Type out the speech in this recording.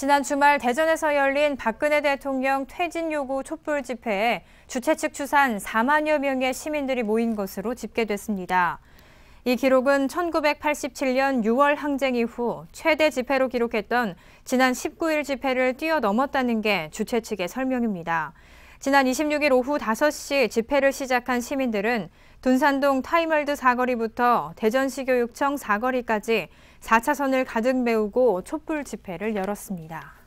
지난 주말 대전에서 열린 박근혜 대통령 퇴진 요구 촛불 집회에 주최 측 추산 4만여 명의 시민들이 모인 것으로 집계됐습니다. 이 기록은 1987년 6월 항쟁 이후 최대 집회로 기록했던 지난 19일 집회를 뛰어넘었다는 게 주최 측의 설명입니다. 지난 26일 오후 5시 집회를 시작한 시민들은 둔산동 타임월드 사거리부터 대전시교육청 사거리까지 4차선을 가득 메우고 촛불 집회를 열었습니다.